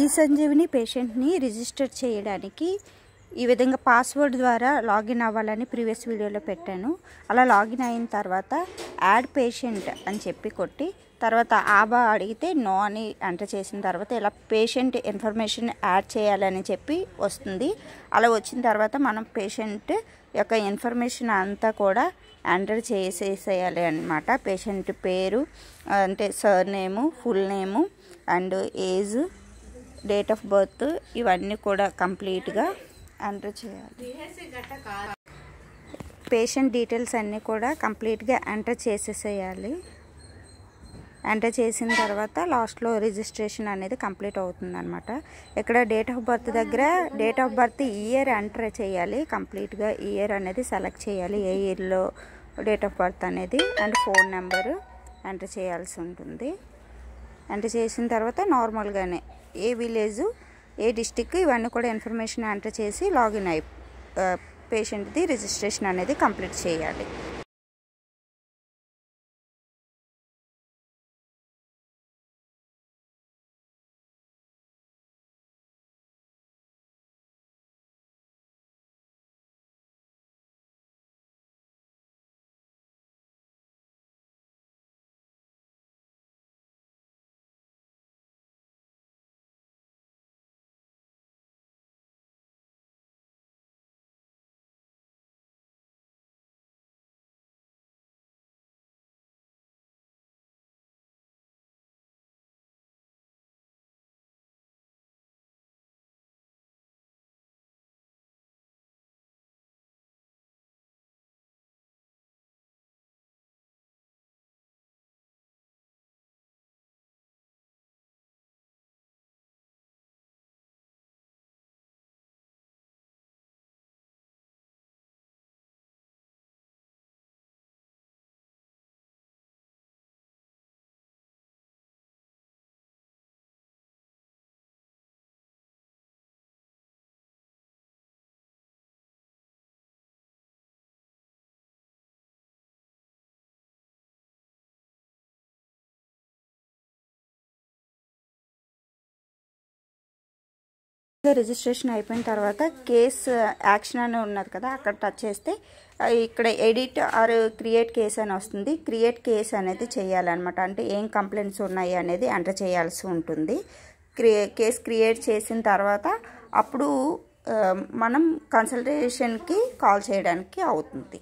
ఈ సంజీవిని పేషెంట్ని రిజిస్టర్ చేయడానికి ఈ విధంగా పాస్వర్డ్ ద్వారా లాగిన్ అవ్వాలని ప్రీవియస్ వీడియోలో పెట్టాను అలా లాగిన్ అయిన తర్వాత యాడ్ పేషెంట్ అని చెప్పి కొట్టి తర్వాత ఆబా అడిగితే నో అని ఎంటర్ చేసిన తర్వాత ఇలా పేషెంట్ ఇన్ఫర్మేషన్ యాడ్ చేయాలని చెప్పి వస్తుంది అలా వచ్చిన తర్వాత మనం పేషెంట్ యొక్క ఇన్ఫర్మేషన్ అంతా కూడా ఎంటర్ చేసేసేయాలి అనమాట పేషెంట్ పేరు అంటే sir name full name and age date of birth ఇవన్నీ కూడా కంప్లీట్గా ఎంటర్ చేయాలి పేషెంట్ డీటెయిల్స్ అన్నీ కూడా కంప్లీట్గా ఎంటర్ చేసేసేయాలి ఎంటర్ చేసిన తర్వాత లాస్ట్లో రిజిస్ట్రేషన్ అనేది కంప్లీట్ అవుతుంది అనమాట ఇక్కడ డేట్ ఆఫ్ బర్త్ దగ్గర date of birth year enter చేయాలి కంప్లీట్గా ఇయర్ అనేది సెలెక్ట్ చేయాలి ఏ ఇయర్లో డేట్ ఆఫ్ బర్త్ అనేది అండ్ ఫోన్ నెంబరు ఎంటర్ చేయాల్సి ఉంటుంది ఎంటర్ చేసిన తర్వాత నార్మల్గానే ఏ విలేజ్ ఏ డిస్టిక్ ఇవన్నీ కూడా ఇన్ఫర్మేషన్ ఎంటర్ చేసి లాగిన్ అయి పేషెంట్ది రిజిస్ట్రేషన్ అనేది కంప్లీట్ చేయాలి రిజిస్ట్రేషన్ అయిపోయిన తర్వాత కేస్ యాక్షన్ అని ఉన్నది కదా అక్కడ టచ్ చేస్తే ఇక్కడ ఎడిట్ ఆర్ క్రియేట్ కేస్ అని వస్తుంది క్రియేట్ కేస్ అనేది చేయాలన్నమాట అంటే ఏం కంప్లైంట్స్ ఉన్నాయి అనేది ఎంటర్ చేయాల్సి ఉంటుంది క్రియే కేస్ క్రియేట్ చేసిన తర్వాత అప్పుడు మనం కన్సల్టేషన్కి కాల్ చేయడానికి అవుతుంది